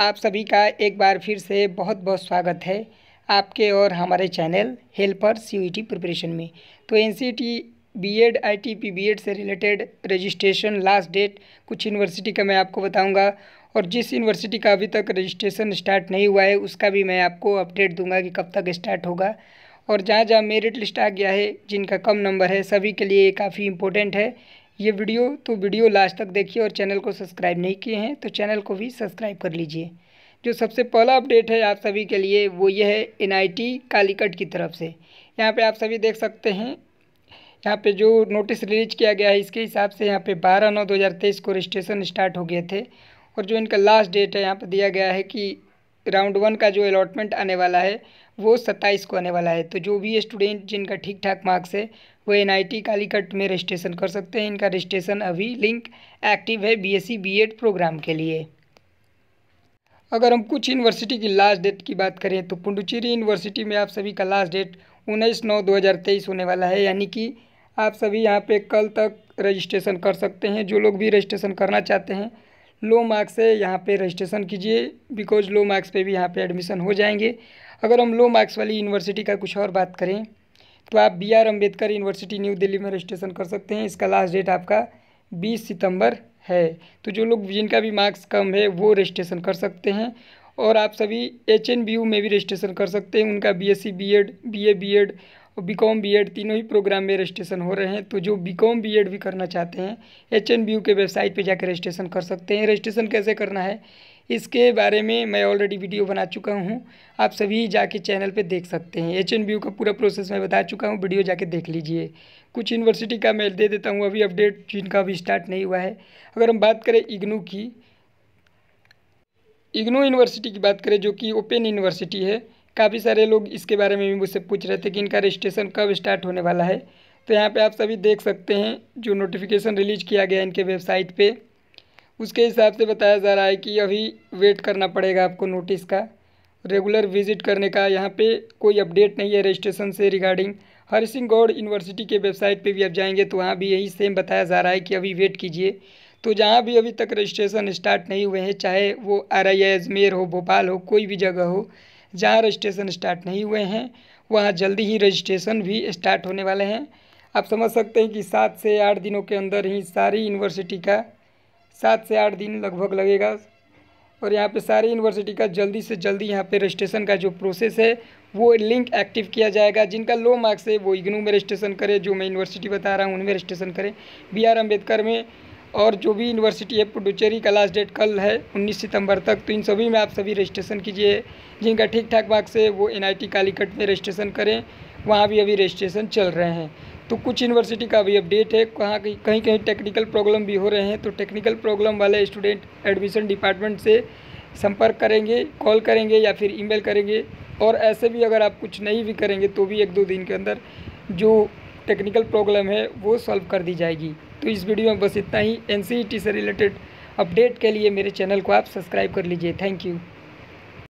आप सभी का एक बार फिर से बहुत बहुत स्वागत है आपके और हमारे channel helper T e preparation में तो N C T B Ed I T P B Ed से रिलेटेड रजिस्ट्रेशन लास्ट डेट कुछ यूनिवर्सिटी का मैं आपको बताऊंगा और जिस यूनिवर्सिटी का अभी तक रजिस्ट्रेशन स्टार्ट नहीं हुआ है उसका भी मैं आपको अपडेट दूंगा कि कब तक स्टार्ट होगा और जहाँ जहाँ मेरिट लिस्ट आ गया है जिनका कम नंबर है सभी के लिए काफ़ी इंपॉर्टेंट है ये वीडियो तो वीडियो लास्ट तक देखिए और चैनल को सब्सक्राइब नहीं किए हैं तो चैनल को भी सब्सक्राइब कर लीजिए जो सबसे पहला अपडेट है आप सभी के लिए वो ये है एनआईटी कालीकट की तरफ से यहाँ पे आप सभी देख सकते हैं यहाँ पे जो नोटिस रिलीज किया गया है इसके हिसाब से यहाँ पे 12 नौ 2023 को रजिस्ट्रेशन स्टार्ट हो गए थे और जो इनका लास्ट डेट है यहाँ पे दिया गया है कि राउंड वन का जो अलॉटमेंट आने वाला है वो सत्ताईस को आने वाला है तो जो भी स्टूडेंट जिनका ठीक ठाक मार्क्स है वो एन आई टी कालीकट में रजिस्ट्रेशन कर सकते हैं इनका रजिस्ट्रेशन अभी लिंक एक्टिव है B S C B Ed program के लिए अगर हम कुछ यूनिवर्सिटी की लास्ट डेट की बात करें तो पुडुचेरी यूनिवर्सिटी में आप सभी का लास्ट डेट उन्नीस नौ दो हज़ार तेईस होने वाला है यानी कि आप सभी यहाँ पे कल तक रजिस्ट्रेशन कर सकते हैं जो लोग भी रजिस्ट्रेशन करना चाहते हैं लो मार्क्स से यहाँ पे रजिस्ट्रेशन कीजिए बिकॉज लो मार्क्स पे भी यहाँ पे एडमिशन हो जाएंगे अगर हम लो मार्क्स वाली यूनिवर्सिटी का कुछ और बात करें तो आप B R Ambedkar university New Delhi में रजिस्ट्रेशन कर सकते हैं इसका लास्ट डेट आपका बीस सितंबर है तो जो लोग जिनका भी मार्क्स कम है वो रजिस्ट्रेशन कर सकते हैं और आप सभी एच एन बी यू में भी रजिस्ट्रेशन कर सकते हैं उनका B S C B Ed B A B Ed और बी कॉम बी एड तीनों ही प्रोग्राम में रजिस्ट्रेशन हो रहे हैं तो जो बी कॉम बी एड भी करना चाहते हैं एच एन बी यू के वेबसाइट पर जाकर रजिस्ट्रेशन कर सकते हैं रजिस्ट्रेशन कैसे करना है इसके बारे में मैं ऑलरेडी वीडियो बना चुका हूँ आप सभी जाके चैनल पे देख सकते हैं एच एन बी यू का पूरा प्रोसेस मैं बता चुका हूँ वीडियो जाके देख लीजिए कुछ यूनिवर्सिटी का मैं दे देता हूँ अभी अपडेट जिनका अभी स्टार्ट नहीं हुआ है अगर हम बात करें इग्नू की इग्नू यूनिवर्सिटी की बात करें जो कि ओपन यूनिवर्सिटी है काफ़ी सारे लोग इसके बारे में भी मुझसे पूछ रहे थे कि इनका रजिस्ट्रेशन कब स्टार्ट होने वाला है तो यहाँ पे आप सभी देख सकते हैं जो नोटिफिकेशन रिलीज किया गया इनके वेबसाइट पे उसके हिसाब से बताया जा रहा है कि अभी वेट करना पड़ेगा आपको नोटिस का रेगुलर विजिट करने का यहाँ पे कोई अपडेट नहीं है रजिस्ट्रेशन से रिगार्डिंग हरि सिंह गौड़ यूनिवर्सिटी के वेबसाइट पे भी आप जाएंगे तो वहाँ भी यही सेम बताया जा रहा है कि अभी वेट कीजिए तो जहाँ भी अभी तक रजिस्ट्रेशन स्टार्ट नहीं हुए हैं चाहे वो आर आई अजमेर हो भोपाल हो कोई भी जगह हो जहाँ रजिस्ट्रेशन स्टार्ट नहीं हुए हैं वहाँ जल्दी ही रजिस्ट्रेशन भी स्टार्ट होने वाले हैं आप समझ सकते हैं कि सात से आठ दिनों के अंदर ही सारी यूनिवर्सिटी का सात से आठ दिन लगभग लगेगा और यहाँ पे सारी यूनिवर्सिटी का जल्दी से जल्दी यहाँ पे रजिस्ट्रेशन का जो प्रोसेस है वो लिंक एक्टिव किया जाएगा जिनका लो मार्क्स है वो इग्नू में रजिस्ट्रेशन करें जो मैं यूनिवर्सिटी बता रहा हूँ उनमें रजिस्ट्रेशन करें बी आर अम्बेडकर में और जो भी यूनिवर्सिटी है पुडुचेरी का लास्ट डेट कल है 19 सितंबर तक तो इन सभी में आप सभी रजिस्ट्रेशन कीजिए जिनका ठीक ठाक मार्क्स है वो एन आई कालीकट में रजिस्ट्रेशन करें वहाँ भी अभी रजिस्ट्रेशन चल रहे हैं तो कुछ यूनिवर्सिटी का भी अपडेट है कहाँ कहीं कहीं कहीं टेक्निकल प्रॉब्लम भी हो रहे हैं तो टेक्निकल प्रॉब्लम वाले स्टूडेंट एडमिशन डिपार्टमेंट से संपर्क करेंगे कॉल करेंगे या फिर ईमेल करेंगे और ऐसे भी अगर आप कुछ नहीं भी करेंगे तो भी एक दो दिन के अंदर जो टेक्निकल प्रॉब्लम है वो सॉल्व कर दी जाएगी तो इस वीडियो में बस इतना ही एन e से रिलेटेड अपडेट के लिए मेरे चैनल को आप सब्सक्राइब कर लीजिए थैंक यू